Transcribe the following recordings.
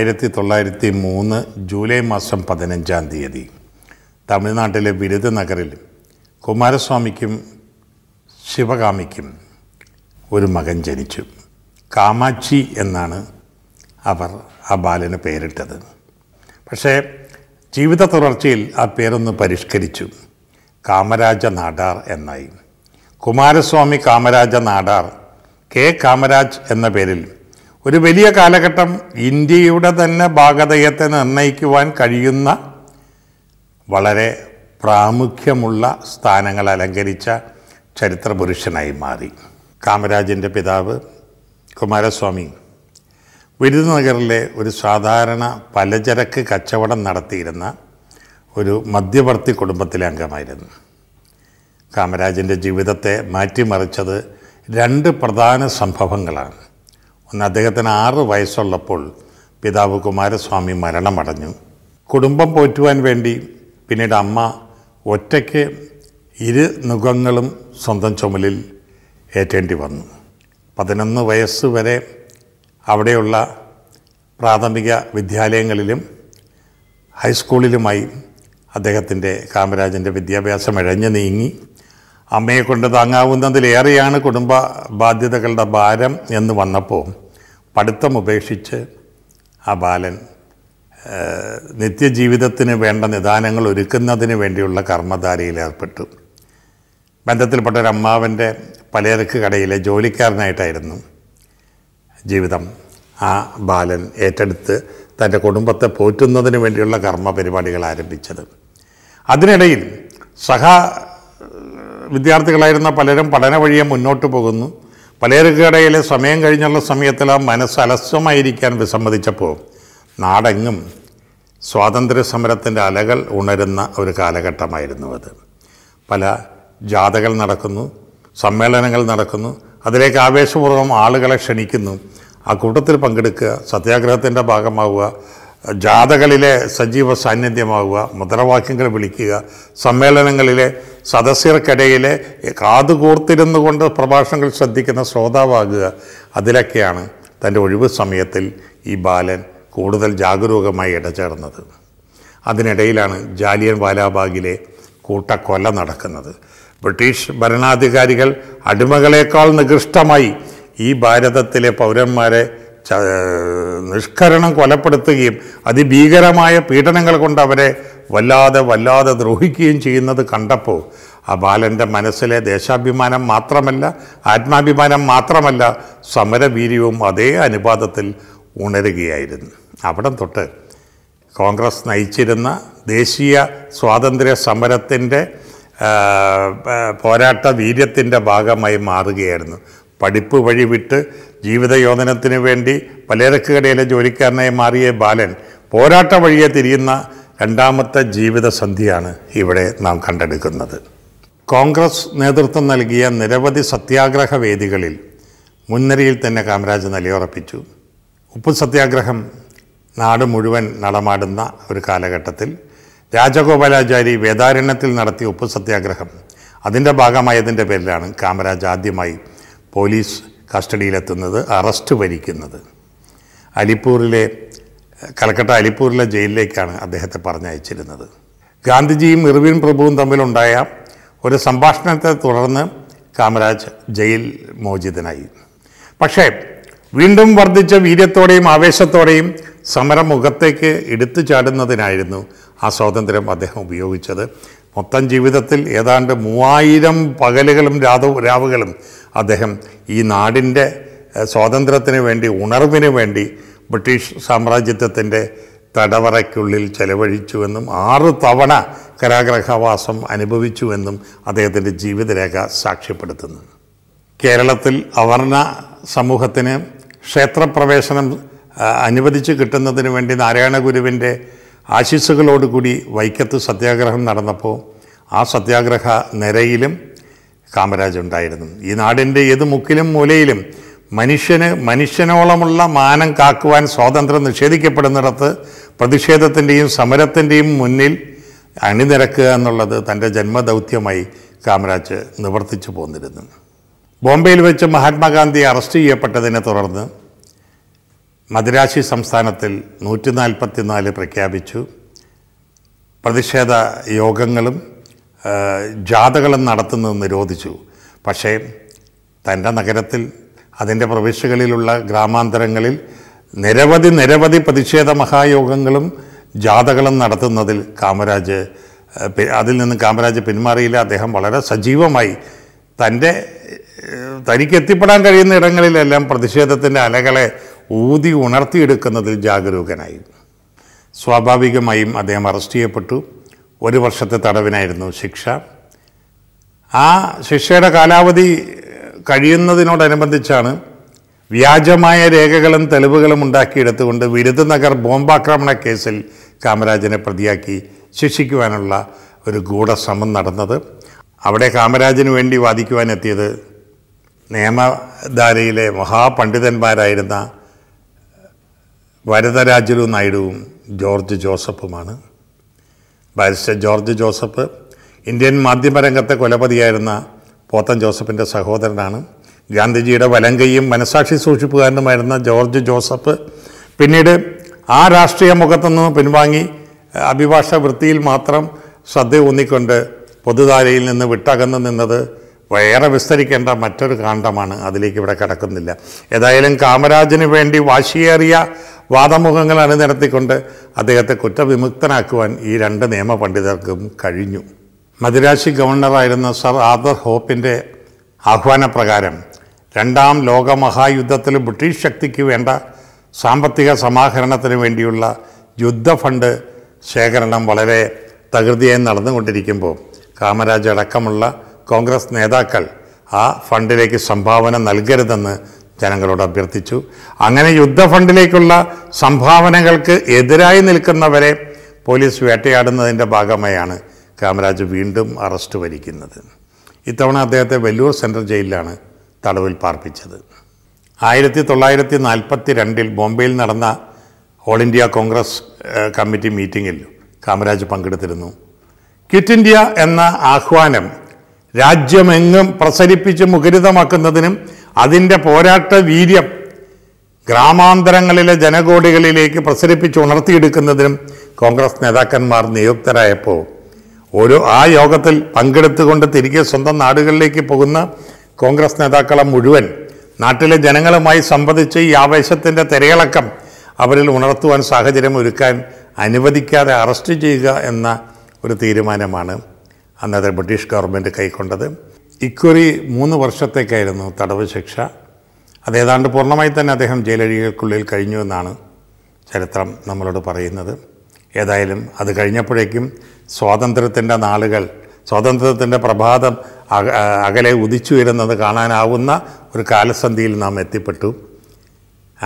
ആയിരത്തി തൊള്ളായിരത്തി മൂന്ന് ജൂലൈ മാസം പതിനഞ്ചാം തീയതി തമിഴ്നാട്ടിലെ വിരുദനഗറിൽ കുമാരസ്വാമിക്കും ശിവകാമിക്കും ഒരു മകൻ ജനിച്ചു കാമാച്ചി എന്നാണ് അവർ ആ ബാലന് പേരിട്ടത് പക്ഷേ ജീവിത തുടർച്ചയിൽ ആ പേരൊന്ന് പരിഷ്കരിച്ചു കാമരാജ നാടാർ എന്നായി കുമാരസ്വാമി കാമരാജ നാടാർ കെ കാമരാജ് എന്ന പേരിൽ ഒരു വലിയ കാലഘട്ടം ഇന്ത്യയുടെ തന്നെ ഭാഗതയത്തെ നിർണ്ണയിക്കുവാൻ കഴിയുന്ന വളരെ പ്രാമുഖ്യമുള്ള സ്ഥാനങ്ങൾ അലങ്കരിച്ച ചരിത്രപുരുഷനായി മാറി കാമരാജൻ്റെ പിതാവ് കുമാരസ്വാമി വിരുദ്നഗറിലെ ഒരു സാധാരണ പലചരക്ക് കച്ചവടം നടത്തിയിരുന്ന ഒരു മധ്യവർത്തി കുടുംബത്തിലെ അംഗമായിരുന്നു കാമരാജൻ്റെ ജീവിതത്തെ മാറ്റിമറിച്ചത് രണ്ട് പ്രധാന സംഭവങ്ങളാണ് അന്ന് അദ്ദേഹത്തിന് ആറ് വയസ്സുള്ളപ്പോൾ പിതാവ് കുമാരസ്വാമി മരണമടഞ്ഞു കുടുംബം പോറ്റുവാൻ വേണ്ടി പിന്നീട് അമ്മ ഒറ്റയ്ക്ക് ഇരു നുഖങ്ങളും സ്വന്തം ചുമലിൽ ഏറ്റേണ്ടി വന്നു പതിനൊന്ന് വയസ്സ് വരെ അവിടെയുള്ള പ്രാഥമിക വിദ്യാലയങ്ങളിലും ഹൈസ്കൂളിലുമായി അദ്ദേഹത്തിൻ്റെ കാമരാജൻ്റെ വിദ്യാഭ്യാസം ഇഴഞ്ഞു നീങ്ങി അമ്മയെ കൊണ്ട് താങ്ങാവുന്നതിലേറെയാണ് കുടുംബ ബാധ്യതകളുടെ ഭാരം എന്ന് വന്നപ്പോൾ പഠിത്തം ഉപേക്ഷിച്ച് ആ ബാലൻ നിത്യജീവിതത്തിന് വേണ്ട നിദാനങ്ങൾ ഒരുക്കുന്നതിന് വേണ്ടിയുള്ള കർമ്മധാരയിൽ ഏർപ്പെട്ടു ബന്ധത്തിൽപ്പെട്ട ഒരു അമ്മാവൻ്റെ പലചരക്ക് കടയിലെ ജോലിക്കാരനായിട്ടായിരുന്നു ജീവിതം ആ ബാലൻ ഏറ്റെടുത്ത് തൻ്റെ കുടുംബത്തെ പോറ്റുന്നതിന് വേണ്ടിയുള്ള കർമ്മ പരിപാടികൾ ആരംഭിച്ചത് അതിനിടയിൽ സഹ വിദ്യാർത്ഥികളായിരുന്ന പലരും പഠന വഴിയെ മുന്നോട്ട് പോകുന്നു പലചരക്കടയിൽ സമയം കഴിഞ്ഞുള്ള സമയത്തിൽ ആ മനസ്സ് അലസമായിരിക്കാൻ വിസമ്മതിച്ചപ്പോൾ നാടെങ്ങും സ്വാതന്ത്ര്യ സമരത്തിൻ്റെ അലകൾ ഉണരുന്ന ഒരു കാലഘട്ടമായിരുന്നു അത് പല ജാഥകൾ നടക്കുന്നു സമ്മേളനങ്ങൾ നടക്കുന്നു അതിലേക്ക് ആവേശപൂർവ്വം ആളുകളെ ക്ഷണിക്കുന്നു ആ കൂട്ടത്തിൽ പങ്കെടുക്കുക സത്യാഗ്രഹത്തിൻ്റെ ഭാഗമാവുക ജാഥകളിലെ സജീവ സാന്നിധ്യമാവുക മുദ്രാവാക്യങ്ങൾ വിളിക്കുക സമ്മേളനങ്ങളിലെ സദസ്യർക്കിടയിലെ കാതുകൂർത്തിരുന്നു കൊണ്ട് പ്രഭാഷണങ്ങൾ ശ്രദ്ധിക്കുന്ന ശ്രോതാവാകുക അതിലൊക്കെയാണ് തൻ്റെ ഒഴിവ് സമയത്തിൽ ഈ ബാലൻ കൂടുതൽ ജാഗരൂകമായി ഇടചേർന്നത് അതിനിടയിലാണ് ജാലിയൻ വാലാബാഗിലെ കൂട്ടക്കൊല നടക്കുന്നത് ബ്രിട്ടീഷ് ഭരണാധികാരികൾ അടിമകളേക്കാൾ നികൃഷ്ടമായി ഈ ഭാരതത്തിലെ പൗരന്മാരെ നിഷ്കരണം കൊലപ്പെടുത്തുകയും അതിഭീകരമായ പീഡനങ്ങൾ കൊണ്ട് അവരെ വല്ലാതെ വല്ലാതെ ദ്രോഹിക്കുകയും ചെയ്യുന്നത് കണ്ടപ്പോൾ ആ ബാലൻ്റെ മനസ്സിലെ ദേശാഭിമാനം മാത്രമല്ല ആത്മാഭിമാനം മാത്രമല്ല സമരവീര്യവും അതേ അനുപാതത്തിൽ ഉണരുകയായിരുന്നു അവിടം തൊട്ട് കോൺഗ്രസ് നയിച്ചിരുന്ന ദേശീയ സ്വാതന്ത്ര്യ സമരത്തിൻ്റെ പോരാട്ട വീര്യത്തിൻ്റെ ഭാഗമായി മാറുകയായിരുന്നു പഠിപ്പ് വഴി വിട്ട് ജീവിതയോധനത്തിനു വേണ്ടി പലചരക്കുകടയിലെ ജോലിക്കാരനായി മാറിയ ബാലൻ പോരാട്ട വഴിയെ തിരിയുന്ന രണ്ടാമത്തെ ജീവിതസന്ധിയാണ് ഇവിടെ നാം കണ്ടെടുക്കുന്നത് കോൺഗ്രസ് നേതൃത്വം നൽകിയ നിരവധി സത്യാഗ്രഹ വേദികളിൽ മുൻനിരയിൽ തന്നെ കാമരാജ് നിലയുറപ്പിച്ചു ഉപ്പ് സത്യാഗ്രഹം നാട് മുഴുവൻ നടമാടുന്ന ഒരു കാലഘട്ടത്തിൽ രാജഗോപാലാചാരി വേദാരണ്യത്തിൽ നടത്തിയ ഉപ്പ് സത്യാഗ്രഹം അതിൻ്റെ ഭാഗമായതിൻ്റെ പേരിലാണ് കാമരാജ് ആദ്യമായി പോലീസ് കസ്റ്റഡിയിലെത്തുന്നത് അറസ്റ്റ് ഭരിക്കുന്നത് അലിപ്പൂരിലെ കൽക്കട്ട അലിപ്പൂരിലെ ജയിലിലേക്കാണ് അദ്ദേഹത്തെ പറഞ്ഞയച്ചിരുന്നത് ഗാന്ധിജിയും ഇർവിൻ പ്രഭുവും തമ്മിലുണ്ടായ ഒരു സംഭാഷണത്തെ തുടർന്ന് കാമരാജ് ജയിൽ മോചിതനായി പക്ഷേ വീണ്ടും വർദ്ധിച്ച വീര്യത്തോടെയും ആവേശത്തോടെയും മുഖത്തേക്ക് എടുത്തു ചാടുന്നതിനായിരുന്നു ആ സ്വാതന്ത്ര്യം അദ്ദേഹം ഉപയോഗിച്ചത് മൊത്തം ജീവിതത്തിൽ ഏതാണ്ട് മൂവായിരം പകലുകളും രാവുകളും അദ്ദേഹം ഈ നാടിൻ്റെ സ്വാതന്ത്ര്യത്തിന് വേണ്ടി ഉണർവിന് വേണ്ടി ബ്രിട്ടീഷ് സാമ്രാജ്യത്വത്തിൻ്റെ തടവറയ്ക്കുള്ളിൽ ചെലവഴിച്ചുവെന്നും ആറ് തവണ കരാഗ്രഹവാസം അനുഭവിച്ചുവെന്നും അദ്ദേഹത്തിൻ്റെ ജീവിതരേഖ സാക്ഷ്യപ്പെടുത്തുന്നു കേരളത്തിൽ അവർണ സമൂഹത്തിന് ക്ഷേത്രപ്രവേശനം അനുവദിച്ചു കിട്ടുന്നതിന് വേണ്ടി ഗുരുവിൻ്റെ ആശീസ്സുകളോടുകൂടി വൈക്കത്ത് സത്യാഗ്രഹം നടന്നപ്പോൾ ആ സത്യാഗ്രഹ നിരയിലും കാമരാജ് ഉണ്ടായിരുന്നു ഈ നാടിൻ്റെ ഏത് മുക്കിലും മൂലയിലും മനുഷ്യന് മനുഷ്യനോളമുള്ള മാനം കാക്കുവാൻ സ്വാതന്ത്ര്യം നിഷേധിക്കപ്പെടുന്നിടത്ത് പ്രതിഷേധത്തിൻ്റെയും സമരത്തിൻ്റെയും മുന്നിൽ അണിനിരക്കുക എന്നുള്ളത് തൻ്റെ ജന്മദൗത്യമായി കാമരാജ് നിവർത്തിച്ചു പോന്നിരുന്നു ബോംബെയിൽ വെച്ച് മഹാത്മാഗാന്ധി അറസ്റ്റ് ചെയ്യപ്പെട്ടതിനെ തുടർന്ന് മദ്രാശി സംസ്ഥാനത്തിൽ നൂറ്റി നാല് പ്രഖ്യാപിച്ചു പ്രതിഷേധ യോഗങ്ങളും ജാഥകളും നടത്തുന്നത് നിരോധിച്ചു പക്ഷേ തൻ്റെ നഗരത്തിൽ അതിൻ്റെ പ്രവിശ്യകളിലുള്ള ഗ്രാമാന്തരങ്ങളിൽ നിരവധി നിരവധി പ്രതിഷേധ മഹായോഗങ്ങളും ജാഥകളും നടത്തുന്നതിൽ കാമരാജ് അതിൽ നിന്ന് കാമരാജ് പിന്മാറിയില്ല അദ്ദേഹം വളരെ സജീവമായി തൻ്റെ തനിക്ക് എത്തിപ്പെടാൻ കഴിയുന്ന ഇടങ്ങളിലെല്ലാം പ്രതിഷേധത്തിൻ്റെ അലകളെ ഊതി ഉണർത്തിയെടുക്കുന്നതിൽ ജാഗരൂകനായി സ്വാഭാവികമായും അദ്ദേഹം അറസ്റ്റ് ചെയ്യപ്പെട്ടു ഒരു വർഷത്തെ തടവിനായിരുന്നു ശിക്ഷ ആ ശിക്ഷയുടെ കാലാവധി കഴിയുന്നതിനോടനുബന്ധിച്ചാണ് വ്യാജമായ രേഖകളും തെളിവുകളും ഉണ്ടാക്കിയെടുത്തുകൊണ്ട് വിരുദ്ധനഗർ ബോംബാക്രമണ കേസിൽ കാമരാജനെ പ്രതിയാക്കി ശിക്ഷിക്കുവാനുള്ള ഒരു ഗൂഢശ്രമം നടന്നത് അവിടെ കാമരാജന് വേണ്ടി വാദിക്കുവാനെത്തിയത് നിയമധാരയിലെ മഹാപണ്ഡിതന്മാരായിരുന്ന വരദരാജലു നായിഡുവും ജോർജ് ജോസഫുമാണ് ബാരിസ്റ്റർ ജോർജ് ജോസഫ് ഇന്ത്യൻ മാധ്യമരംഗത്തെ കൊലപതിയായിരുന്ന പോത്തൻ ജോസഫിൻ്റെ സഹോദരനാണ് ഗാന്ധിജിയുടെ വലങ്കയും മനസാക്ഷി സൂക്ഷിപ്പുകാരനുമായിരുന്ന ജോർജ് ജോസഫ് പിന്നീട് ആ രാഷ്ട്രീയ മുഖത്തുനിന്ന് പിൻവാങ്ങി അഭിഭാഷ വൃത്തിയിൽ മാത്രം ശ്രദ്ധ ഊന്നിക്കൊണ്ട് പൊതുധാരയിൽ നിന്ന് വിട്ടകന്ന് നിന്നത് വേറെ വിസ്തരിക്കേണ്ട മറ്റൊരു കാണ്ഡമാണ് അതിലേക്ക് ഇവിടെ കടക്കുന്നില്ല ഏതായാലും കാമരാജന് വേണ്ടി വാശിയേറിയ വാദമുഖങ്ങൾ അണിനിരത്തിക്കൊണ്ട് അദ്ദേഹത്തെ കുറ്റവിമുക്തനാക്കുവാൻ ഈ രണ്ട് നിയമ പണ്ഡിതർക്കും കഴിഞ്ഞു മദിരാശി ഗവർണറായിരുന്ന സർ ആദർ ഹോപ്പിൻ്റെ ആഹ്വാനപ്രകാരം രണ്ടാം ലോകമഹായുദ്ധത്തിൽ ബ്രിട്ടീഷ് ശക്തിക്ക് വേണ്ട സാമ്പത്തിക സമാഹരണത്തിന് വേണ്ടിയുള്ള യുദ്ധ ഫണ്ട് ശേഖരണം വളരെ തകൃതിയായി നടന്നുകൊണ്ടിരിക്കുമ്പോൾ കാമരാജ് അടക്കമുള്ള കോൺഗ്രസ് നേതാക്കൾ ആ ഫണ്ടിലേക്ക് സംഭാവന നൽകരുതെന്ന് ജനങ്ങളോട് അഭ്യർത്ഥിച്ചു അങ്ങനെ യുദ്ധ ഫണ്ടിലേക്കുള്ള സംഭാവനകൾക്ക് എതിരായി നിൽക്കുന്നവരെ പോലീസ് വേട്ടയാടുന്നതിൻ്റെ ഭാഗമായാണ് കാമരാജ് വീണ്ടും അറസ്റ്റ് വരിക്കുന്നത് ഇത്തവണ അദ്ദേഹത്തെ വെല്ലൂർ സെൻട്രൽ ജയിലിലാണ് തടവിൽ പാർപ്പിച്ചത് ആയിരത്തി തൊള്ളായിരത്തി നാൽപ്പത്തി രണ്ടിൽ ബോംബെയിൽ നടന്ന ഓൾ ഇന്ത്യ കോൺഗ്രസ് കമ്മിറ്റി മീറ്റിങ്ങിൽ കാമരാജ് പങ്കെടുത്തിരുന്നു ക്വിറ്റ് ഇന്ത്യ എന്ന ആഹ്വാനം രാജ്യമെങ്ങും പ്രസരിപ്പിച്ച് മുഖരിതമാക്കുന്നതിനും അതിൻ്റെ പോരാട്ട വീര്യം ഗ്രാമാന്തരങ്ങളിലെ ജനകോടികളിലേക്ക് പ്രസരിപ്പിച്ച് ഉണർത്തിയെടുക്കുന്നതിനും കോൺഗ്രസ് നേതാക്കന്മാർ നിയുക്തരായപ്പോൾ ഓരോ ആ യോഗത്തിൽ പങ്കെടുത്തുകൊണ്ട് തിരികെ സ്വന്തം നാടുകളിലേക്ക് പോകുന്ന കോൺഗ്രസ് നേതാക്കളെ മുഴുവൻ നാട്ടിലെ ജനങ്ങളുമായി സംബന്ധിച്ച് ഈ ആവേശത്തിൻ്റെ തിരയിളക്കം അവരിൽ ഉണർത്തുവാൻ സാഹചര്യം ഒരുക്കാൻ അനുവദിക്കാതെ അറസ്റ്റ് ചെയ്യുക എന്ന ഒരു തീരുമാനമാണ് അന്നത്തെ ബ്രിട്ടീഷ് ഗവൺമെൻറ് കൈക്കൊണ്ടത് ഇക്കുറി മൂന്ന് വർഷത്തേക്കായിരുന്നു തടവ് ശിക്ഷ അത് ഏതാണ്ട് പൂർണ്ണമായി തന്നെ അദ്ദേഹം ജയിലഴികൾക്കുള്ളിൽ കഴിഞ്ഞു എന്നാണ് ചരിത്രം നമ്മളോട് പറയുന്നത് ഏതായാലും അത് കഴിഞ്ഞപ്പോഴേക്കും സ്വാതന്ത്ര്യത്തിൻ്റെ നാളുകൾ സ്വാതന്ത്ര്യത്തിൻ്റെ പ്രഭാതം അകലെ ഉദിച്ചുയരുന്നത് കാണാനാവുന്ന ഒരു കാലസന്ധിയിൽ നാം എത്തിപ്പെട്ടു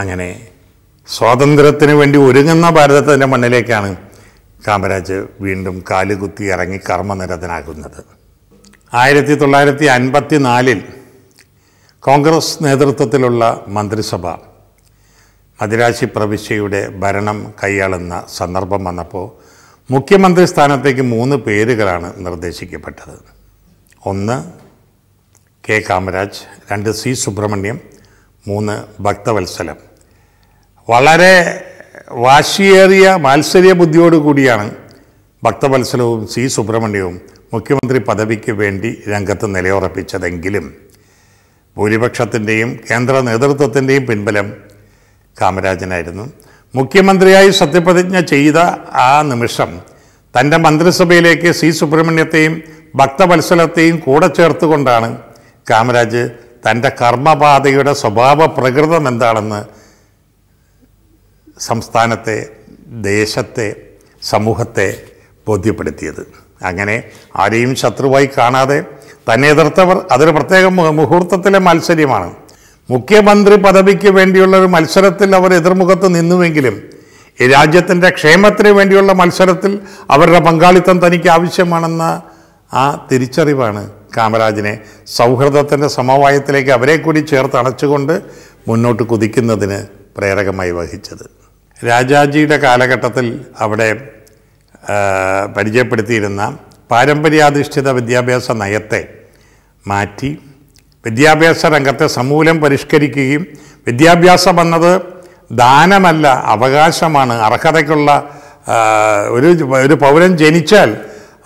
അങ്ങനെ സ്വാതന്ത്ര്യത്തിന് വേണ്ടി ഒരുങ്ങുന്ന ഭാരതത്തിൻ്റെ മണ്ണിലേക്കാണ് കാമരാജ് വീണ്ടും കാലുകുത്തി ഇറങ്ങി കർമ്മനിരതനാകുന്നത് ആയിരത്തി തൊള്ളായിരത്തി അൻപത്തി നാലിൽ കോൺഗ്രസ് നേതൃത്വത്തിലുള്ള മന്ത്രിസഭ മദിരാശി പ്രവിശ്യയുടെ ഭരണം കൈയാളുന്ന സന്ദർഭം വന്നപ്പോൾ മുഖ്യമന്ത്രി സ്ഥാനത്തേക്ക് മൂന്ന് പേരുകളാണ് നിർദ്ദേശിക്കപ്പെട്ടത് ഒന്ന് കെ കാമരാജ് രണ്ട് സി സുബ്രഹ്മണ്യം മൂന്ന് ഭക്തവത്സലം വളരെ വാശിയേറിയ മാത്സര്യ ബുദ്ധിയോട് കൂടിയാണ് ഭക്തവത്സലവും സി സുബ്രഹ്മണ്യവും മുഖ്യമന്ത്രി പദവിക്ക് വേണ്ടി രംഗത്ത് നിലയുറപ്പിച്ചതെങ്കിലും ഭൂരിപക്ഷത്തിൻ്റെയും കേന്ദ്ര നേതൃത്വത്തിൻ്റെയും പിൻബലം കാമരാജനായിരുന്നു മുഖ്യമന്ത്രിയായി സത്യപ്രതിജ്ഞ ചെയ്ത ആ നിമിഷം തൻ്റെ മന്ത്രിസഭയിലേക്ക് സി സുബ്രഹ്മണ്യത്തെയും ഭക്തവത്സലത്തെയും കൂടെ ചേർത്തുകൊണ്ടാണ് കാമരാജ് തൻ്റെ കർമ്മപാതയുടെ സ്വഭാവ പ്രകൃതം എന്താണെന്ന് സംസ്ഥാനത്തെ ദേശത്തെ സമൂഹത്തെ ബോധ്യപ്പെടുത്തിയത് അങ്ങനെ ആരെയും ശത്രുവായി കാണാതെ തന്നെ എതിർത്തവർ അതൊരു പ്രത്യേക മുഹൂർത്തത്തിലെ മത്സര്യമാണ് മുഖ്യമന്ത്രി പദവിക്ക് വേണ്ടിയുള്ള ഒരു മത്സരത്തിൽ അവർ എതിർമുഖത്ത് നിന്നുവെങ്കിലും രാജ്യത്തിൻ്റെ ക്ഷേമത്തിന് വേണ്ടിയുള്ള മത്സരത്തിൽ അവരുടെ പങ്കാളിത്തം തനിക്ക് ആവശ്യമാണെന്ന ആ തിരിച്ചറിവാണ് കാമരാജിനെ സൗഹൃദത്തിൻ്റെ സമവായത്തിലേക്ക് അവരെ കൂടി ചേർത്ത് അണച്ചുകൊണ്ട് മുന്നോട്ട് കുതിക്കുന്നതിന് പ്രേരകമായി വഹിച്ചത് രാജാജിയുടെ കാലഘട്ടത്തിൽ അവിടെ പരിചയപ്പെടുത്തിയിരുന്ന പാരമ്പര്യാധിഷ്ഠിത വിദ്യാഭ്യാസ നയത്തെ മാറ്റി വിദ്യാഭ്യാസ രംഗത്തെ സമൂലം പരിഷ്കരിക്കുകയും വിദ്യാഭ്യാസം എന്നത് ദാനമല്ല അവകാശമാണ് അർഹതയ്ക്കുള്ള ഒരു ഒരു പൗരൻ ജനിച്ചാൽ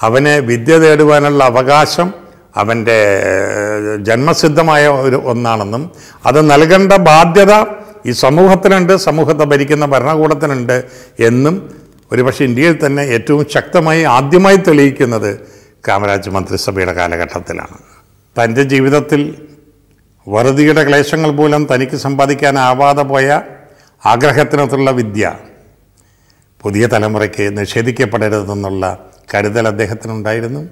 അവന് വിദ്യ തേടുവാനുള്ള അവകാശം അവൻ്റെ ജന്മസിദ്ധമായ ഒരു ഒന്നാണെന്നും അത് നൽകേണ്ട ബാധ്യത ഈ സമൂഹത്തിനുണ്ട് സമൂഹത്തെ ഭരിക്കുന്ന ഭരണകൂടത്തിനുണ്ട് എന്നും ഒരുപക്ഷെ ഇന്ത്യയിൽ തന്നെ ഏറ്റവും ശക്തമായി ആദ്യമായി തെളിയിക്കുന്നത് കാമരാജ് മന്ത്രിസഭയുടെ കാലഘട്ടത്തിലാണ് തൻ്റെ ജീവിതത്തിൽ വറുതിയുടെ ക്ലേശങ്ങൾ മൂലം തനിക്ക് സമ്പാദിക്കാനാവാതെ പോയ ആഗ്രഹത്തിനകത്തുള്ള വിദ്യ പുതിയ തലമുറയ്ക്ക് നിഷേധിക്കപ്പെടരുതെന്നുള്ള കരുതൽ അദ്ദേഹത്തിനുണ്ടായിരുന്നു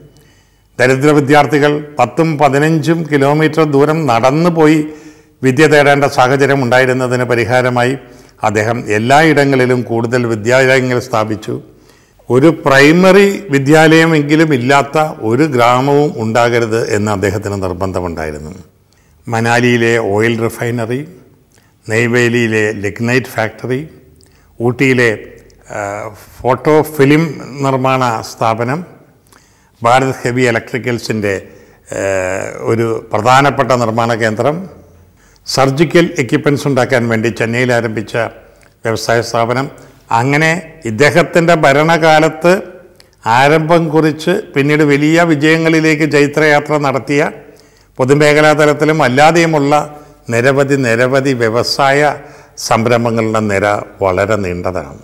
ദരിദ്ര വിദ്യാർത്ഥികൾ പത്തും പതിനഞ്ചും കിലോമീറ്റർ ദൂരം നടന്നു പോയി വിദ്യ തേടേണ്ട സാഹചര്യം ഉണ്ടായിരുന്നതിന് പരിഹാരമായി അദ്ദേഹം എല്ലായിടങ്ങളിലും കൂടുതൽ വിദ്യാലയങ്ങൾ സ്ഥാപിച്ചു ഒരു പ്രൈമറി വിദ്യാലയമെങ്കിലും ഇല്ലാത്ത ഒരു ഗ്രാമവും ഉണ്ടാകരുത് എന്ന് അദ്ദേഹത്തിന് നിർബന്ധമുണ്ടായിരുന്നു മനാലിയിലെ ഓയിൽ റിഫൈനറി നെയ്വേലിയിലെ ലിഗ്നൈറ്റ് ഫാക്ടറി ഊട്ടിയിലെ ഫോട്ടോ ഫിലിം നിർമ്മാണ സ്ഥാപനം ഭാരത് ഹെവി ഇലക്ട്രിക്കൽസിൻ്റെ ഒരു പ്രധാനപ്പെട്ട നിർമ്മാണ കേന്ദ്രം സർജിക്കൽ എക്യുപ്മെൻസ് ഉണ്ടാക്കാൻ വേണ്ടി ചെന്നൈയിൽ ആരംഭിച്ച വ്യവസായ സ്ഥാപനം അങ്ങനെ ഇദ്ദേഹത്തിൻ്റെ ഭരണകാലത്ത് ആരംഭം കുറിച്ച് പിന്നീട് വലിയ വിജയങ്ങളിലേക്ക് ചൈത്രയാത്ര നടത്തിയ പൊതുമേഖലാ തലത്തിലും അല്ലാതെയുമുള്ള നിരവധി നിരവധി വ്യവസായ സംരംഭങ്ങളുടെ നിര വളരെ നീണ്ടതാണ്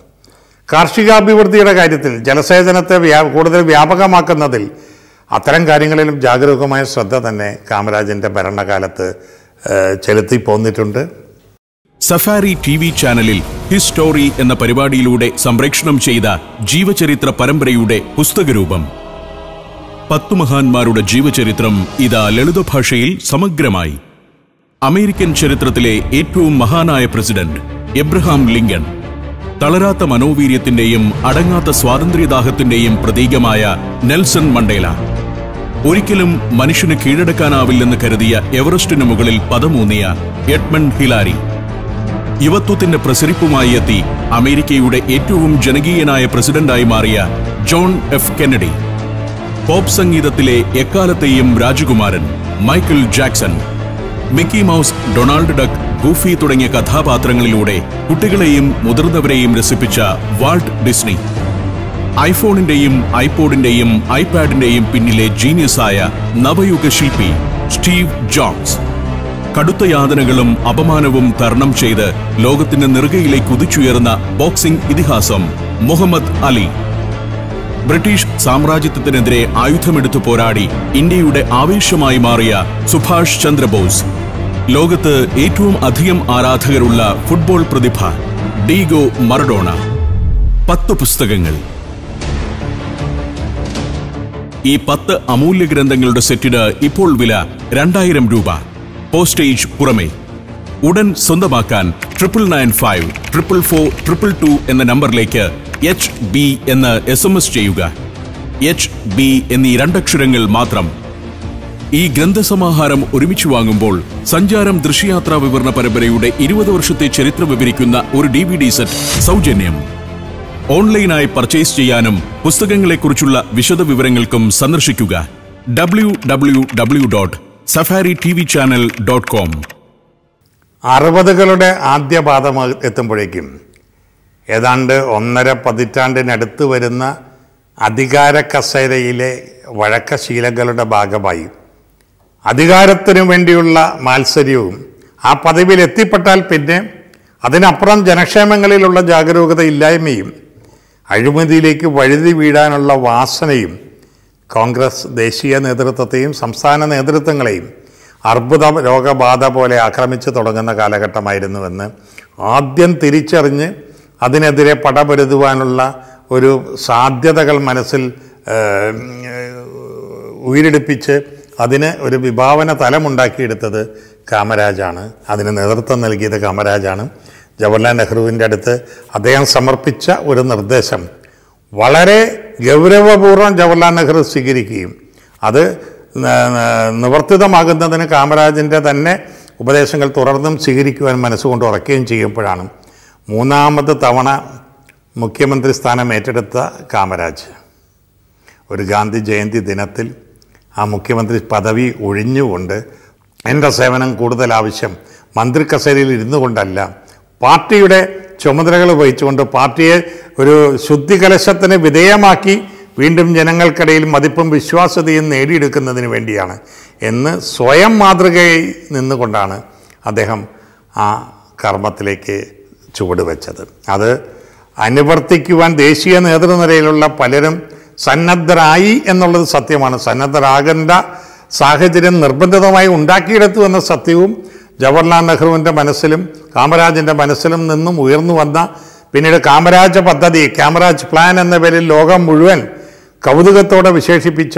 കാർഷികാഭിവൃദ്ധിയുടെ കാര്യത്തിൽ ജലസേചനത്തെ വ്യാ കൂടുതൽ വ്യാപകമാക്കുന്നതിൽ അത്തരം കാര്യങ്ങളിലും ജാഗരൂകമായ ശ്രദ്ധ തന്നെ കാമരാജൻ്റെ ഭരണകാലത്ത് ചെലുത്തി പോന്നിട്ടുണ്ട് സഫാരി ടി വി ചാനലിൽ ഹിസ്റ്റോറി എന്ന പരിപാടിയിലൂടെ സംപ്രേക്ഷണം ചെയ്ത ജീവചരിത്ര പരമ്പരയുടെ പുസ്തകരൂപം പത്തു മഹാന്മാരുടെ ജീവചരിത്രം ഇതാ ലളിത ഭാഷയിൽ സമഗ്രമായി അമേരിക്കൻ ചരിത്രത്തിലെ ഏറ്റവും മഹാനായ പ്രസിഡന്റ് എബ്രഹാം ലിങ്കൺ തളരാത്ത മനോവീര്യത്തിന്റെയും അടങ്ങാത്ത സ്വാതന്ത്ര്യദാഹത്തിന്റെയും പ്രതീകമായ നെൽസൺ മണ്ടേല ഒരിക്കലും മനുഷ്യന് കീഴടക്കാനാവില്ലെന്ന് കരുതിയ എവറസ്റ്റിന് മുകളിൽ പദമൂന്നിയ എഡ്മൺ ഹിലാരി യുവത്വത്തിന്റെ പ്രസരിപ്പുമായി എത്തി അമേരിക്കയുടെ ഏറ്റവും ജനകീയനായ പ്രസിഡന്റായി മാറിയ ജോൺ എഫ് കെന്നഡി പോപ്പ് സംഗീതത്തിലെ എക്കാലത്തെയും രാജകുമാരൻ Michael Jackson Mickey Mouse Donald Duck Goofy തുടങ്ങിയ കഥാപാത്രങ്ങളിലൂടെ കുട്ടികളെയും മുതിർന്നവരെയും രസിപ്പിച്ച വാൾട്ട് ഡിസ്നി ഐഫോണിന്റെയും ഐപോഡിന്റെയും ഐപാഡിന്റെയും പിന്നിലെ ജീനിയസായ നവയുഗ ശില്പി സ്റ്റീവ് ജോബ്സ് കടുത്ത യാതനകളും അപമാനവും തരണം ചെയ്ത് ലോകത്തിന്റെ നെറുകയിലേക്ക് കുതിച്ചുയർന്ന ബോക്സിംഗ് ഇതിഹാസം മുഹമ്മദ് അലി ബ്രിട്ടീഷ് സാമ്രാജ്യത്വത്തിനെതിരെ ആയുധമെടുത്തു പോരാടി ഇന്ത്യയുടെ ആവേശമായി മാറിയ സുഭാഷ് ചന്ദ്രബോസ് ലോകത്ത് ഏറ്റവും അധികം ആരാധകരുള്ള ഫുട്ബോൾ പ്രതിഭ ഡീഗോ മറഡോണ പത്ത് പുസ്തകങ്ങൾ ഈ പത്ത് അമൂല്യ ഗ്രന്ഥങ്ങളുടെ സെറ്റിന് ഇപ്പോൾ വില രണ്ടായിരം രൂപ പോസ്റ്റേജ് പുറമേ ഉടൻ സ്വന്തമാക്കാൻ triple nine five triple four triple two എന്ന നമ്പറിലേക്ക് എച്ച് ബി എന്ന് എസ് എം എസ് ചെയ്യുക എച്ച് ബി എന്നീ രണ്ടക്ഷരങ്ങൾ മാത്രം ഈ ഗ്രന്ഥസമാഹാരം ഒരുമിച്ച് വാങ്ങുമ്പോൾ സഞ്ചാരം ദൃശ്യയാത്രാ വിവരണ പരമ്പരയുടെ ഇരുപത് വർഷത്തെ ചരിത്രം വിവരിക്കുന്ന ഒരു ഡി സെറ്റ് സൗജന്യം ഓൺലൈനായി പർച്ചേസ് ചെയ്യാനും പുസ്തകങ്ങളെക്കുറിച്ചുള്ള വിശദ വിവരങ്ങൾക്കും സന്ദർശിക്കുക W W W dot Safari T V channel dot com അറുപതുകളുടെ ആദ്യ പാദം എത്തുമ്പോഴേക്കും ഏതാണ്ട് ഒന്നര പതിറ്റാണ്ടിനടുത്ത് വരുന്ന അധികാര കസേരയിലെ വഴക്കശീലങ്ങളുടെ ഭാഗമായി അധികാരത്തിനു വേണ്ടിയുള്ള മാത്സര്യവും ആ പദവിയിൽ എത്തിപ്പെട്ടാൽ പിന്നെ അതിനപ്പുറം ജനക്ഷേമങ്ങളിലുള്ള ജാഗരൂകത ഇല്ലായ്മയും അഴിമതിയിലേക്ക് വഴുതി വീഴാനുള്ള വാസനയും കോൺഗ്രസ് ദേശീയ നേതൃത്വത്തെയും സംസ്ഥാന നേതൃത്വങ്ങളെയും അർബുദ രോഗബാധ പോലെ ആക്രമിച്ചു തുടങ്ങുന്ന കാലഘട്ടമായിരുന്നുവെന്ന് ആദ്യം തിരിച്ചറിഞ്ഞ് അതിനെതിരെ പടപൊരുതുവാനുള്ള ഒരു സാധ്യതകൾ മനസ്സിൽ ഉയരെടുപ്പിച്ച് അതിന് ഒരു വിഭാവന തലമുണ്ടാക്കിയെടുത്തത് കാമരാജാണ് അതിന് നേതൃത്വം നൽകിയത് കാമരാജാണ് ജവഹർലാൽ നെഹ്റുവിൻ്റെ അടുത്ത് അദ്ദേഹം സമർപ്പിച്ച ഒരു നിർദ്ദേശം വളരെ ഗൗരവപൂർവ്വം ജവഹർലാൽ നെഹ്റു സ്വീകരിക്കുകയും അത് നിവർത്തിതമാകുന്നതിന് കാമരാജിൻ്റെ തന്നെ ഉപദേശങ്ങൾ തുടർന്നും സ്വീകരിക്കുവാൻ മനസ്സുകൊണ്ട് ഉറക്കുകയും ചെയ്യുമ്പോഴാണ് മൂന്നാമത് തവണ മുഖ്യമന്ത്രി സ്ഥാനം ഏറ്റെടുത്ത കാമരാജ് ഒരു ഗാന്ധി ജയന്തി ദിനത്തിൽ ആ മുഖ്യമന്ത്രി പദവി ഒഴിഞ്ഞുകൊണ്ട് എൻ്റെ സേവനം കൂടുതൽ ആവശ്യം മന്ത്രി കസേരയിൽ ഇരുന്നു കൊണ്ടല്ല പാർട്ടിയുടെ ചുമതലകൾ വഹിച്ചുകൊണ്ട് പാർട്ടിയെ ഒരു ശുദ്ധികലശത്തിന് വിധേയമാക്കി വീണ്ടും ജനങ്ങൾക്കിടയിൽ മതിപ്പും വിശ്വാസ്യതയും നേടിയെടുക്കുന്നതിന് വേണ്ടിയാണ് എന്ന് സ്വയം മാതൃകയിൽ നിന്നുകൊണ്ടാണ് അദ്ദേഹം ആ കർമ്മത്തിലേക്ക് ചുവട് വെച്ചത് അത് അനുവർത്തിക്കുവാൻ ദേശീയ നേതൃനിരയിലുള്ള പലരും സന്നദ്ധരായി എന്നുള്ളത് സത്യമാണ് സന്നദ്ധരാകേണ്ട സാഹചര്യം നിർബന്ധിതമായി ഉണ്ടാക്കിയെടുത്തു എന്ന സത്യവും ജവഹർലാൽ നെഹ്റുവിൻ്റെ മനസ്സിലും കാമരാജിൻ്റെ മനസ്സിലും നിന്നും ഉയർന്നു വന്ന പിന്നീട് കാമരാജ പദ്ധതി കാമരാജ് പ്ലാൻ എന്ന പേരിൽ ലോകം മുഴുവൻ കൗതുകത്തോടെ വിശേഷിപ്പിച്ച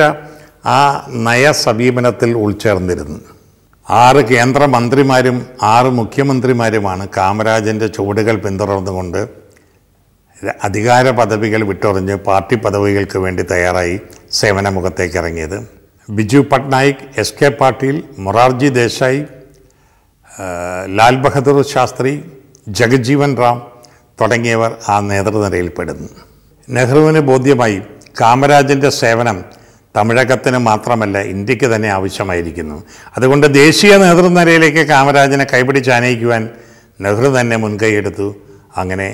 ആ നയസമീപനത്തിൽ ഉൾച്ചേർന്നിരുന്നു ആറ് കേന്ദ്രമന്ത്രിമാരും ആറ് മുഖ്യമന്ത്രിമാരുമാണ് കാമരാജൻ്റെ ചുവടുകൾ പിന്തുടർന്നുകൊണ്ട് അധികാര പദവികൾ വിട്ടൊറിഞ്ഞ് പാർട്ടി പദവികൾക്ക് വേണ്ടി തയ്യാറായി സേവനമുഖത്തേക്ക് ഇറങ്ങിയത് ബിജു പട്നായിക് എസ് കെ പാട്ടീൽ മൊറാർജി ദേശായി ലാൽ ബഹദൂർ ശാസ്ത്രി ജഗജ്ജീവൻ റാം തുടങ്ങിയവർ ആ നേതൃനിരയിൽപ്പെടുന്നു നെഹ്റുവിന് ബോധ്യമായി കാമരാജൻ്റെ സേവനം തമിഴകത്തിന് മാത്രമല്ല ഇന്ത്യക്ക് തന്നെ ആവശ്യമായിരിക്കുന്നു അതുകൊണ്ട് ദേശീയ നേതൃനിരയിലേക്ക് കാമരാജനെ കൈപിടിച്ച് ആനയിക്കുവാൻ നെഹ്റു തന്നെ മുൻകൈയെടുത്തു അങ്ങനെ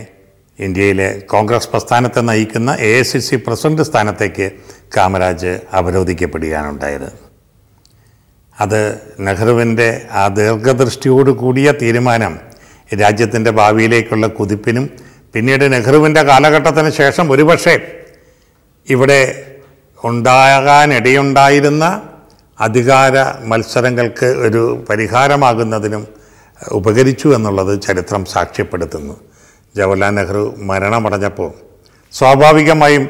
ഇന്ത്യയിലെ കോൺഗ്രസ് പ്രസ്ഥാനത്തെ നയിക്കുന്ന A I C C president സ്ഥാനത്തേക്ക് കാമരാജ് അവരോധിക്കപ്പെടുകയാണുണ്ടായത് അത് നെഹ്റുവിൻ്റെ ആ ദീർഘദൃഷ്ടിയോട് കൂടിയ തീരുമാനം രാജ്യത്തിൻ്റെ ഭാവിയിലേക്കുള്ള കുതിപ്പിനും പിന്നീട് നെഹ്റുവിൻ്റെ കാലഘട്ടത്തിന് ശേഷം ഒരുപക്ഷെ ഇവിടെ ഉണ്ടാകാനിടയുണ്ടായിരുന്ന അധികാര മത്സരങ്ങൾക്ക് ഒരു പരിഹാരമാകുന്നതിനും ഉപകരിച്ചു എന്നുള്ളത് ചരിത്രം സാക്ഷ്യപ്പെടുത്തുന്നു ജവഹർലാൽ നെഹ്റു മരണമടഞ്ഞപ്പോൾ സ്വാഭാവികമായും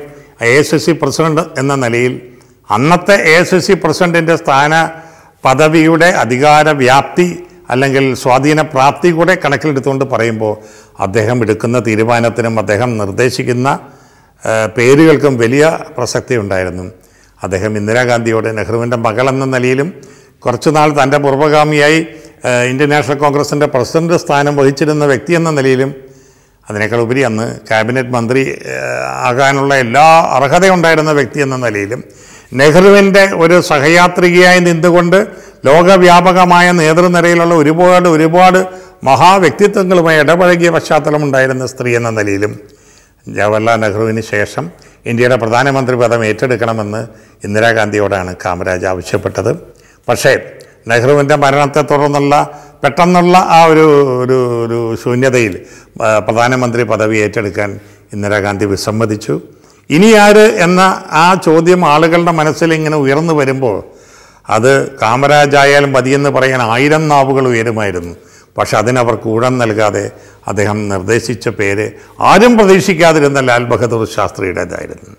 A S S C president എന്ന നിലയിൽ അന്നത്തെ എ എസ് എസ് സി പ്രസിഡൻറ്റിൻ്റെ സ്ഥാന പദവിയുടെ അധികാര വ്യാപ്തി അല്ലെങ്കിൽ സ്വാധീനപ്രാപ്തി കൂടെ കണക്കിലെടുത്തുകൊണ്ട് പറയുമ്പോൾ അദ്ദേഹം എടുക്കുന്ന തീരുമാനത്തിനും അദ്ദേഹം നിർദ്ദേശിക്കുന്ന പേരുകൾക്കും വലിയ പ്രസക്തി ഉണ്ടായിരുന്നു അദ്ദേഹം ഇന്ദിരാഗാന്ധിയോട് നെഹ്റുവിൻ്റെ മകളെന്ന നിലയിലും കുറച്ചുനാൾ തൻ്റെ പൂർവ്വഗാമിയായി ഇന്ത്യൻ നാഷണൽ കോൺഗ്രസിൻ്റെ പ്രസിഡന്റ് സ്ഥാനം വഹിച്ചിരുന്ന വ്യക്തി എന്ന നിലയിലും അതിനേക്കാൾ ഉപരി അന്ന് ക്യാബിനറ്റ് മന്ത്രി ആകാനുള്ള എല്ലാ അർഹതയുണ്ടായിരുന്ന വ്യക്തി എന്ന നിലയിലും നെഹ്റുവിൻ്റെ ഒരു സഹയാത്രികയായി നിന്നുകൊണ്ട് ലോകവ്യാപകമായ നേതൃനിരയിലുള്ള ഒരുപാട് ഒരുപാട് മഹാവ്യക്തിത്വങ്ങളുമായി ഇടപഴകിയ പശ്ചാത്തലമുണ്ടായിരുന്ന സ്ത്രീ എന്ന നിലയിലും ജവഹർലാൽ നെഹ്റുവിന് ശേഷം ഇന്ത്യയുടെ പ്രധാനമന്ത്രി പദം ഏറ്റെടുക്കണമെന്ന് ഇന്ദിരാഗാന്ധിയോടാണ് കാമരാജ് ആവശ്യപ്പെട്ടത് പക്ഷേ നെഹ്റുവിൻ്റെ മരണത്തെ തുടർന്നുള്ള പെട്ടെന്നുള്ള ആ ഒരു ഒരു ഒരു ശൂന്യതയിൽ പ്രധാനമന്ത്രി പദവി ഏറ്റെടുക്കാൻ ഇന്ദിരാഗാന്ധി വിസമ്മതിച്ചു ഇനി ആര് എന്ന ആ ചോദ്യം ആളുകളുടെ മനസ്സിൽ ഇങ്ങനെ ഉയർന്നു വരുമ്പോൾ അത് കാമരാജായാലും മതിയെന്ന് പറയാൻ ആയിരം നാവുകൾ ഉയരുമായിരുന്നു പക്ഷെ അതിനവർക്ക് ഊഴം നൽകാതെ അദ്ദേഹം നിർദ്ദേശിച്ച പേര് ആരും പ്രതീക്ഷിക്കാതിരുന്ന ലാൽ ബഹദൂർ ശാസ്ത്രിയുടേതായിരുന്നു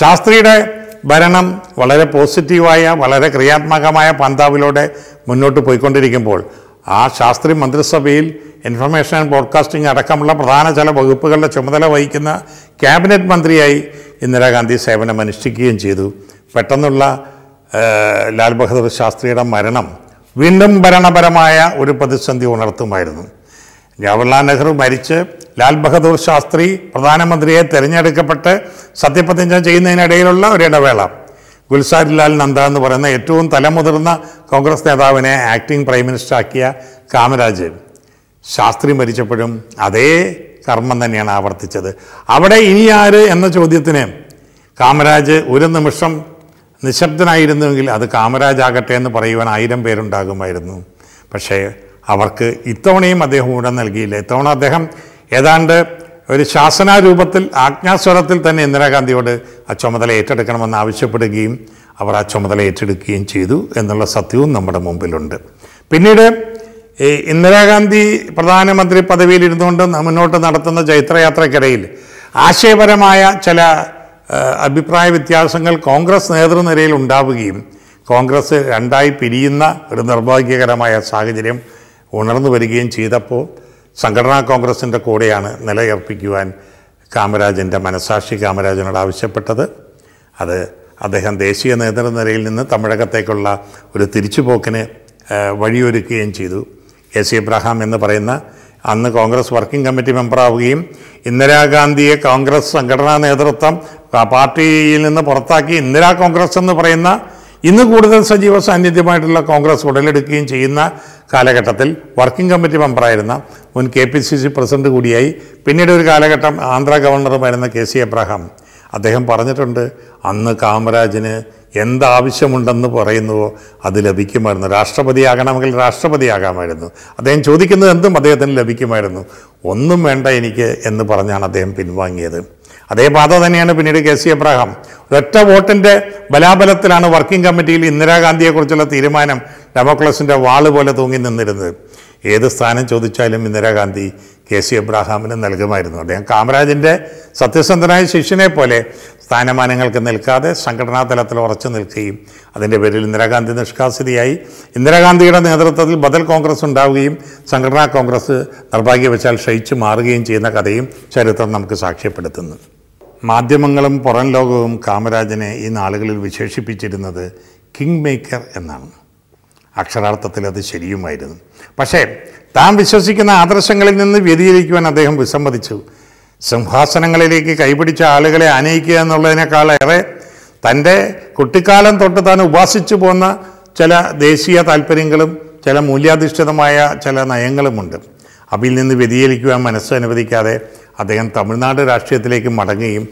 ശാസ്ത്രിയുടെ ഭരണം വളരെ പോസിറ്റീവായ വളരെ ക്രിയാത്മകമായ പന്താവിലൂടെ മുന്നോട്ട് പോയിക്കൊണ്ടിരിക്കുമ്പോൾ ആ ശാസ്ത്രി മന്ത്രിസഭയിൽ ഇൻഫർമേഷൻ ബ്രോഡ്കാസ്റ്റിംഗ് അടക്കമുള്ള പ്രധാന ചില വകുപ്പുകളുടെ ചുമതല വഹിക്കുന്ന ക്യാബിനറ്റ് മന്ത്രിയായി ഇന്ദിരാഗാന്ധി സേവനം അനുഷ്ഠിക്കുകയും ചെയ്തു പെട്ടെന്നുള്ള ലാൽ ബഹദൂർ ശാസ്ത്രിയുടെ മരണം വീണ്ടും ഭരണപരമായ ഒരു പ്രതിസന്ധി ഉണർത്തുമായിരുന്നു ജവഹർലാൽ നെഹ്റു മരിച്ച് ലാൽ ബഹദൂർ ശാസ്ത്രി പ്രധാനമന്ത്രിയെ തിരഞ്ഞെടുക്കപ്പെട്ട് സത്യപ്രതിജ്ഞ ചെയ്യുന്നതിനിടയിലുള്ള ഒരു ഇടവേള ഗുൽസാരിലാൽ നന്ദ എന്ന് പറയുന്ന ഏറ്റവും തലമുതിർന്ന കോൺഗ്രസ് നേതാവിനെ ആക്ടിംഗ് പ്രൈം മിനിസ്റ്ററാക്കിയ കാമരാജ് ശാസ്ത്രി മരിച്ചപ്പോഴും അതേ കർമ്മം തന്നെയാണ് ആവർത്തിച്ചത് അവിടെ ഇനി ആര് എന്ന ചോദ്യത്തിന് കാമരാജ് ഒരു നിമിഷം നിശബ്ദനായിരുന്നുവെങ്കിൽ അത് കാമരാജാകട്ടെ എന്ന് പറയുവാൻ ആയിരം പേരുണ്ടാകുമായിരുന്നു പക്ഷേ അവർക്ക് ഇത്തവണയും അദ്ദേഹം ഉടൻ നൽകിയില്ല ഇത്തവണ അദ്ദേഹം ഏതാണ്ട് ഒരു ശാസനാരൂപത്തിൽ ആജ്ഞാസ്വരത്തിൽ തന്നെ ഇന്ദിരാഗാന്ധിയോട് ആ ചുമതല ഏറ്റെടുക്കണമെന്ന് ആവശ്യപ്പെടുകയും അവർ ആ ചുമതല ഏറ്റെടുക്കുകയും ചെയ്തു എന്നുള്ള സത്യവും നമ്മുടെ മുമ്പിലുണ്ട് പിന്നീട് ഇന്ദിരാഗാന്ധി പ്രധാനമന്ത്രി പദവിയിലിരുന്നുകൊണ്ട് മുന്നോട്ട് നടത്തുന്ന ജൈത്രയാത്രക്കിടയിൽ ആശയപരമായ ചില അഭിപ്രായ വ്യത്യാസങ്ങൾ കോൺഗ്രസ് നേതൃനിരയിൽ ഉണ്ടാവുകയും കോൺഗ്രസ് രണ്ടായി പിരിയുന്ന ഒരു നിർഭാഗ്യകരമായ സാഹചര്യം ഉണർന്നു വരികയും ചെയ്തപ്പോൾ സംഘടനാ കോൺഗ്രസിൻ്റെ കൂടെയാണ് നിലയർപ്പിക്കുവാൻ കാമരാജൻ്റെ മനസാക്ഷി കാമരാജനോട് ആവശ്യപ്പെട്ടത് അത് അദ്ദേഹം ദേശീയ നേതൃനിരയിൽ നിന്ന് തമിഴകത്തേക്കുള്ള ഒരു തിരിച്ചുപോക്കിന് വഴിയൊരുക്കുകയും ചെയ്തു എ സി എബ്രഹാം എന്ന് പറയുന്ന അന്ന് കോൺഗ്രസ് വർക്കിംഗ് കമ്മിറ്റി മെമ്പറാവുകയും ഇന്ദിരാഗാന്ധിയെ കോൺഗ്രസ് സംഘടനാ നേതൃത്വം പാർട്ടിയിൽ നിന്ന് പുറത്താക്കി ഇന്ദിരാ കോൺഗ്രസ് എന്ന് പറയുന്ന ഇന്ന് കൂടുതൽ സജീവ സാന്നിധ്യമായിട്ടുള്ള കോൺഗ്രസ് ഉടലെടുക്കുകയും ചെയ്യുന്ന കാലഘട്ടത്തിൽ വർക്കിംഗ് കമ്മിറ്റി മെമ്പറായിരുന്ന മുൻ K P C C president കൂടിയായി പിന്നീട് ഒരു കാലഘട്ടം ആന്ധ്ര ഗവർണറുമായിരുന്ന കെ സി എബ്രഹാം അദ്ദേഹം പറഞ്ഞിട്ടുണ്ട് അന്ന് കാമരാജിന് എന്താവശ്യമുണ്ടെന്ന് പറയുന്നുവോ അത് ലഭിക്കുമായിരുന്നു രാഷ്ട്രപതിയാകണമെങ്കിൽ രാഷ്ട്രപതിയാകാമായിരുന്നു അദ്ദേഹം ചോദിക്കുന്നത് എന്തും അദ്ദേഹത്തിന് ലഭിക്കുമായിരുന്നു ഒന്നും വേണ്ട എനിക്ക് എന്ന് പറഞ്ഞാണ് അദ്ദേഹം പിൻവാങ്ങിയത് അതേ പാത തന്നെയാണ് പിന്നീട് കെ സി എബ്രഹാം ഒരൊറ്റ വോട്ടിൻ്റെ ബലാബലത്തിലാണ് വർക്കിംഗ് കമ്മിറ്റിയിൽ ഇന്ദിരാഗാന്ധിയെക്കുറിച്ചുള്ള തീരുമാനം ഡെമോക്രസിൻ്റെ വാള് പോലെ തൂങ്ങി നിന്നിരുന്നത് ഏത് സ്ഥാനം ചോദിച്ചാലും ഇന്ദിരാഗാന്ധി കെ സി എബ്രാഹാമിന് നൽകുമായിരുന്നു അദ്ദേഹം കാമരാജിൻ്റെ സത്യസന്ധനായ ശിഷ്യനെ പോലെ സ്ഥാനമാനങ്ങൾക്ക് നിൽക്കാതെ സംഘടനാ തലത്തിൽ ഉറച്ചു നിൽക്കുകയും അതിൻ്റെ പേരിൽ ഇന്ദിരാഗാന്ധി നിഷ്കാസിതയായി ഇന്ദിരാഗാന്ധിയുടെ നേതൃത്വത്തിൽ ബദൽ കോൺഗ്രസ് ഉണ്ടാവുകയും സംഘടനാ കോൺഗ്രസ് നിർഭാഗ്യവശാൽ ക്ഷയിച്ചു മാറുകയും ചെയ്യുന്ന കഥയും ചരിത്രം നമുക്ക് സാക്ഷ്യപ്പെടുത്തുന്നു മാധ്യമങ്ങളും പുറം ലോകവും കാമരാജനെ ഈ നാളുകളിൽ വിശേഷിപ്പിച്ചിരുന്നത് കിങ് മേക്കർ എന്നാണ് അക്ഷരാർത്ഥത്തിൽ അത് ശരിയുമായിരുന്നു പക്ഷേ താൻ വിശ്വസിക്കുന്ന ആദർശങ്ങളിൽ നിന്ന് വ്യതിചരിക്കുവാൻ അദ്ദേഹം വിസമ്മതിച്ചു സിംഹാസനങ്ങളിലേക്ക് കൈപിടിച്ച ആളുകളെ ആനയിക്കുക എന്നുള്ളതിനേക്കാളേറെ തൻ്റെ കുട്ടിക്കാലം തൊട്ട് താൻ ഉപാസിച്ചു പോന്ന ചില ദേശീയ താല്പര്യങ്ങളും ചില മൂല്യാധിഷ്ഠിതമായ ചില നയങ്ങളുമുണ്ട് അവയിൽ നിന്ന് വ്യതിചലിക്കുവാൻ മനസ്സ് അനുവദിക്കാതെ അദ്ദേഹം തമിഴ്നാട് രാഷ്ട്രീയത്തിലേക്ക് മടങ്ങുകയും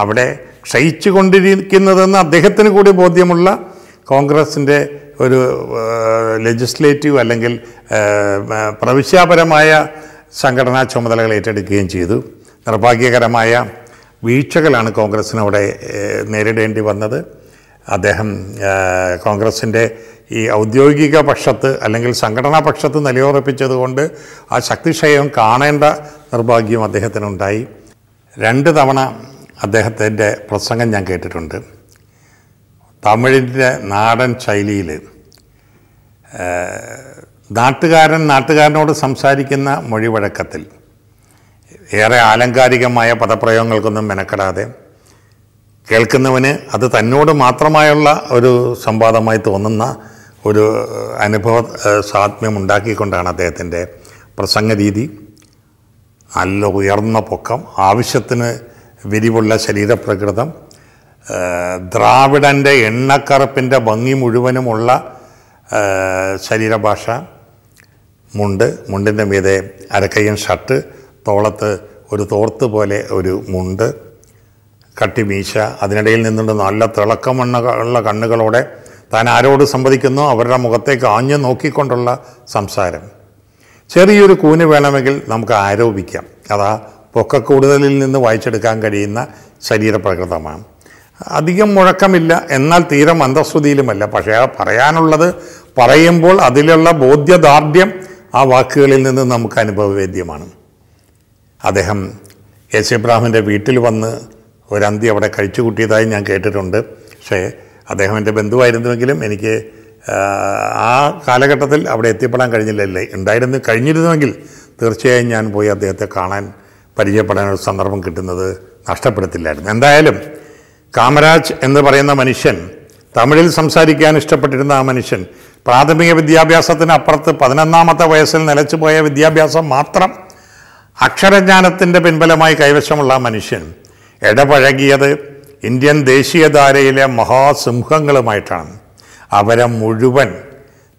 അവിടെ ക്ഷയിച്ചു കൊണ്ടിരിക്കുന്നതെന്ന് അദ്ദേഹത്തിന് കൂടി ബോധ്യമുള്ള കോൺഗ്രസിൻ്റെ ഒരു ലെജിസ്ലേറ്റീവ് അല്ലെങ്കിൽ പ്രവിശ്യാപരമായ സംഘടനാ ചുമതലകൾ ഏറ്റെടുക്കുകയും ചെയ്തു നിർഭാഗ്യകരമായ വീഴ്ചകളാണ് കോൺഗ്രസ്സിനവിടെ നേരിടേണ്ടി വന്നത് അദ്ദേഹം കോൺഗ്രസിൻ്റെ ഈ ഔദ്യോഗിക പക്ഷത്ത് അല്ലെങ്കിൽ സംഘടനാ പക്ഷത്ത് നിലയുറപ്പിച്ചതുകൊണ്ട് ആ ശക്തിക്ഷയം കാണേണ്ട നിർഭാഗ്യം അദ്ദേഹത്തിനുണ്ടായി രണ്ട് തവണ അദ്ദേഹത്തിൻ്റെ പ്രസംഗം ഞാൻ കേട്ടിട്ടുണ്ട് തമിഴിൻ്റെ നാടൻ ശൈലിയിൽ നാട്ടുകാരൻ നാട്ടുകാരനോട് സംസാരിക്കുന്ന മൊഴിവഴക്കത്തിൽ ഏറെ ആലങ്കാരികമായ പദപ്രയോഗങ്ങൾക്കൊന്നും മെനക്കെടാതെ കേൾക്കുന്നവന് അത് തന്നോട് മാത്രമായുള്ള ഒരു സംവാദമായി തോന്നുന്ന ഒരു അനുഭവ സാത്മ്യം ഉണ്ടാക്കിക്കൊണ്ടാണ് അദ്ദേഹത്തിൻ്റെ പ്രസംഗ രീതി നല്ല ഉയർന്ന പൊക്കം ആവശ്യത്തിന് വിരിവുള്ള ശരീരപ്രകൃതം ദ്രാവിഡൻ്റെ എണ്ണക്കറുപ്പിൻ്റെ ഭംഗി മുഴുവനുമുള്ള ശരീരഭാഷ മുണ്ട് മുണ്ടിൻ്റെ മീതെ അരക്കയ്യൻ ഷർട്ട് തോളത്ത് ഒരു തോർത്ത് പോലെ ഒരു മുണ്ട് കട്ടിമീശ അതിനിടയിൽ നിന്നുകൊണ്ട് നല്ല തിളക്കമണ്ണ ഉള്ള കണ്ണുകളോടെ താൻ ആരോട് സംവദിക്കുന്നു അവരുടെ മുഖത്തേക്ക് ആഞ്ഞു നോക്കിക്കൊണ്ടുള്ള സംസാരം ചെറിയൊരു കൂന് വേണമെങ്കിൽ നമുക്ക് ആരോപിക്കാം അതാ പൊക്കക്കൂടുതലിൽ നിന്ന് വായിച്ചെടുക്കാൻ കഴിയുന്ന ശരീരപ്രകൃതമാണ് അധികം മുഴക്കമില്ല എന്നാൽ തീരെ മന്ദസ്തുതിയിലുമല്ല പക്ഷേ ആ പറയാനുള്ളത് പറയുമ്പോൾ അതിലുള്ള ബോധ്യദാർഢ്യം ആ വാക്കുകളിൽ നിന്ന് നമുക്ക് അനുഭവവേദ്യമാണ് അദ്ദേഹം ഇബ്രാഹിമിൻ്റെ വീട്ടിൽ വന്ന് ഒരന്തി അവിടെ കഴിച്ചു കൂട്ടിയതായി ഞാൻ കേട്ടിട്ടുണ്ട് പക്ഷേ അദ്ദേഹം എൻ്റെ ബന്ധുവായിരുന്നുവെങ്കിലും എനിക്ക് ആ കാലഘട്ടത്തിൽ അവിടെ എത്തിപ്പെടാൻ കഴിഞ്ഞില്ലല്ലേ ഉണ്ടായിരുന്നു കഴിഞ്ഞിരുന്നുവെങ്കിൽ തീർച്ചയായും ഞാൻ പോയി അദ്ദേഹത്തെ കാണാൻ പരിചയപ്പെടാനൊരു സന്ദർഭം കിട്ടുന്നത് നഷ്ടപ്പെടുത്തില്ലായിരുന്നു എന്തായാലും കാമരാജ് എന്ന് പറയുന്ന മനുഷ്യൻ തമിഴിൽ സംസാരിക്കാൻ ഇഷ്ടപ്പെട്ടിരുന്ന ആ മനുഷ്യൻ പ്രാഥമിക വിദ്യാഭ്യാസത്തിന് അപ്പുറത്ത് പതിനൊന്നാമത്തെ വയസ്സിൽ നിലച്ചുപോയ വിദ്യാഭ്യാസം മാത്രം അക്ഷരജ്ഞാനത്തിൻ്റെ പിൻബലമായി കൈവശമുള്ള മനുഷ്യൻ ഇടപഴകിയത് ഇന്ത്യൻ ദേശീയധാരയിലെ മഹാസിംഹങ്ങളുമായിട്ടാണ് അവരെ മുഴുവൻ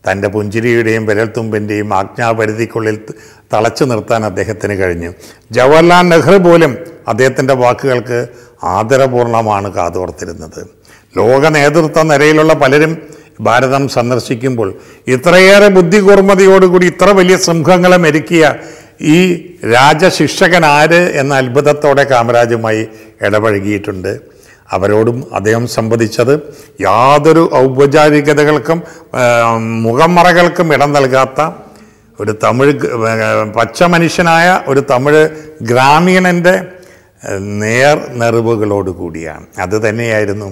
തൻ്റെ പുഞ്ചിരിയുടെയും വിരൽത്തുമ്പിൻ്റെയും ആജ്ഞാപരിധിക്കുള്ളിൽ തളച്ചു നിർത്താൻ അദ്ദേഹത്തിന് കഴിഞ്ഞു ജവഹർലാൽ നെഹ്റു പോലും അദ്ദേഹത്തിൻ്റെ വാക്കുകൾക്ക് ആദരപൂർണമാണ് കാതോർത്തിരുന്നത് ലോക നേതൃത്വ നിരയിലുള്ള പലരും ഭാരതം സന്ദർശിക്കുമ്പോൾ ഇത്രയേറെ ബുദ്ധി കൂർമ്മതയോടുകൂടി ഇത്ര വലിയ സിംഹങ്ങളെ മെരുക്കിയ ഈ രാജശിക്ഷകനാര് എന്ന അത്ഭുതത്തോടെ കാമരാജുമായി ഇടപഴകിയിട്ടുണ്ട് അവരോടും അദ്ദേഹം സംവദിച്ചത് യാതൊരു ഔപചാരികതകൾക്കും മുഖമറകൾക്കും ഇടം നൽകാത്ത ഒരു തമിഴ് പച്ച മനുഷ്യനായ ഒരു തമിഴ് ഗ്രാമീണൻ്റെ നേർ നെറിവുകളോട് കൂടിയാണ് അത് തന്നെയായിരുന്നു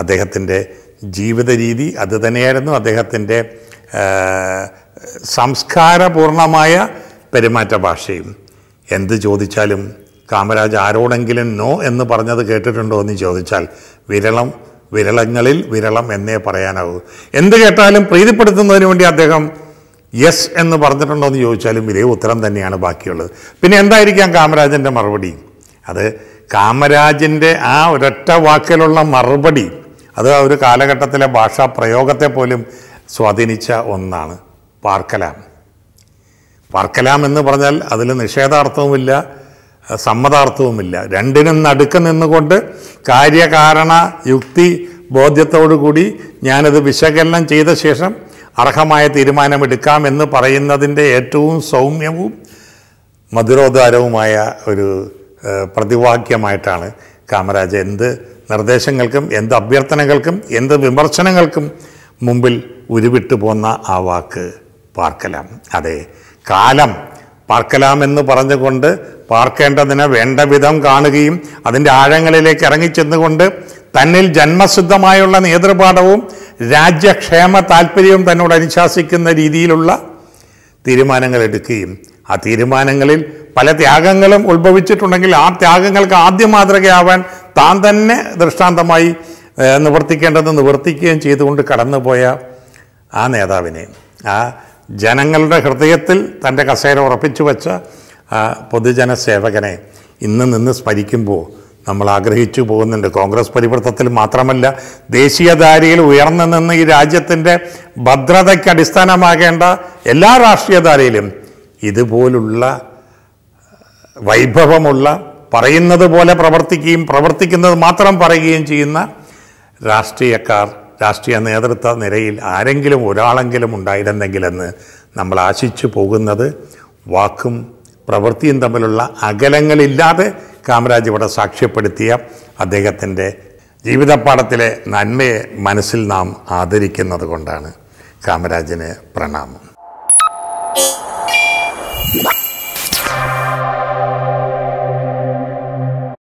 അദ്ദേഹത്തിൻ്റെ ജീവിത രീതി അത് തന്നെയായിരുന്നു അദ്ദേഹത്തിൻ്റെ സംസ്കാരപൂർണമായ പെരുമാറ്റ ഭാഷയും എന്ത് ചോദിച്ചാലും കാമരാജ് ആരോടെങ്കിലും നോ എന്ന് പറഞ്ഞത് കേട്ടിട്ടുണ്ടോ എന്ന് ചോദിച്ചാൽ വിരളം വിരളങ്ങളിൽ വിരളം എന്നേ പറയാനാവൂ എന്ത് കേട്ടാലും പ്രീതിപ്പെടുത്തുന്നതിന് വേണ്ടി അദ്ദേഹം യെസ് എന്ന് പറഞ്ഞിട്ടുണ്ടോ എന്ന് ചോദിച്ചാലും ഇതേ ഉത്തരം തന്നെയാണ് ബാക്കിയുള്ളത് പിന്നെ എന്തായിരിക്കാം കാമരാജൻ്റെ മറുപടി അത് കാമരാജൻ്റെ ആ ഒരൊറ്റ വാക്കിലുള്ള മറുപടി അത് ഒരു കാലഘട്ടത്തിലെ ഭാഷാ പ്രയോഗത്തെ പോലും സ്വാധീനിച്ച ഒന്നാണ് പാർക്കലാം പാർക്കലാം എന്ന് പറഞ്ഞാൽ അതിൽ നിഷേധാർത്ഥവുമില്ല സമ്മതാർത്ഥവുമില്ല രണ്ടിനും നടുക്ക് നിന്നുകൊണ്ട് കാര്യകാരണ യുക്തി ബോധ്യത്തോടുകൂടി ഞാനത് വിശകലനം ചെയ്ത ശേഷം അർഹമായ തീരുമാനമെടുക്കാം എന്ന് പറയുന്നതിൻ്റെ ഏറ്റവും സൗമ്യവും മധുരോദാരവുമായ ഒരു പ്രതിവാക്യമായിട്ടാണ് കാമരാജ് എന്ത് നിർദ്ദേശങ്ങൾക്കും എന്ത് അഭ്യർത്ഥനകൾക്കും എന്ത് വിമർശനങ്ങൾക്കും മുമ്പിൽ ഉരുവിട്ടു പോന്ന ആ വാക്ക് പാർക്കലാം അതെ കാലം പാർക്കലാമെന്ന് പറഞ്ഞുകൊണ്ട് പാർക്കേണ്ടതിനെ വേണ്ട വിധം കാണുകയും അതിൻ്റെ ആഴങ്ങളിലേക്ക് ഇറങ്ങിച്ചെന്നുകൊണ്ട് തന്നിൽ ജന്മസിദ്ധമായുള്ള നേതൃപാഠവും രാജ്യക്ഷേമ താല്പര്യവും തന്നോട് അനുശാസിക്കുന്ന രീതിയിലുള്ള തീരുമാനങ്ങൾ എടുക്കുകയും ആ തീരുമാനങ്ങളിൽ പല ത്യാഗങ്ങളും ഉത്ഭവിച്ചിട്ടുണ്ടെങ്കിൽ ആ ത്യാഗങ്ങൾക്ക് ആദ്യ മാതൃകയാവാൻ താൻ തന്നെ ദൃഷ്ടാന്തമായി നിവർത്തിക്കേണ്ടത് നിവർത്തിക്കുകയും ചെയ്തുകൊണ്ട് കടന്നുപോയ ആ നേതാവിനെ ആ ജനങ്ങളുടെ ഹൃദയത്തിൽ തൻ്റെ കസേര ഉറപ്പിച്ചു വച്ച പൊതുജന സേവകനെ ഇന്ന് നിന്ന് സ്മരിക്കുമ്പോൾ നമ്മൾ ആഗ്രഹിച്ചു പോകുന്നുണ്ട് കോൺഗ്രസ് പരിവൃത്തത്തിൽ മാത്രമല്ല ദേശീയധാരയിൽ ഉയർന്നു നിന്ന് ഈ രാജ്യത്തിൻ്റെ ഭദ്രതയ്ക്ക് അടിസ്ഥാനമാകേണ്ട എല്ലാ രാഷ്ട്രീയധാരയിലും ഇതുപോലുള്ള വൈഭവമുള്ള പറയുന്നത് പോലെ പ്രവർത്തിക്കുകയും പ്രവർത്തിക്കുന്നത് മാത്രം പറയുകയും ചെയ്യുന്ന രാഷ്ട്രീയക്കാർ രാഷ്ട്രീയ നേതൃത്വ നിരയിൽ ആരെങ്കിലും ഒരാളെങ്കിലും ഉണ്ടായിരുന്നെങ്കിലെന്ന് നമ്മൾ ആശിച്ചു പോകുന്നത് വാക്കും പ്രവൃത്തിയും തമ്മിലുള്ള അകലങ്ങളില്ലാതെ കാമരാജ് ഇവിടെ സാക്ഷ്യപ്പെടുത്തിയ അദ്ദേഹത്തിൻ്റെ ജീവിതപാഠത്തിലെ നന്മയെ മനസ്സിൽ നാം ആദരിക്കുന്നത് കൊണ്ടാണ് കാമരാജിന് പ്രണാമം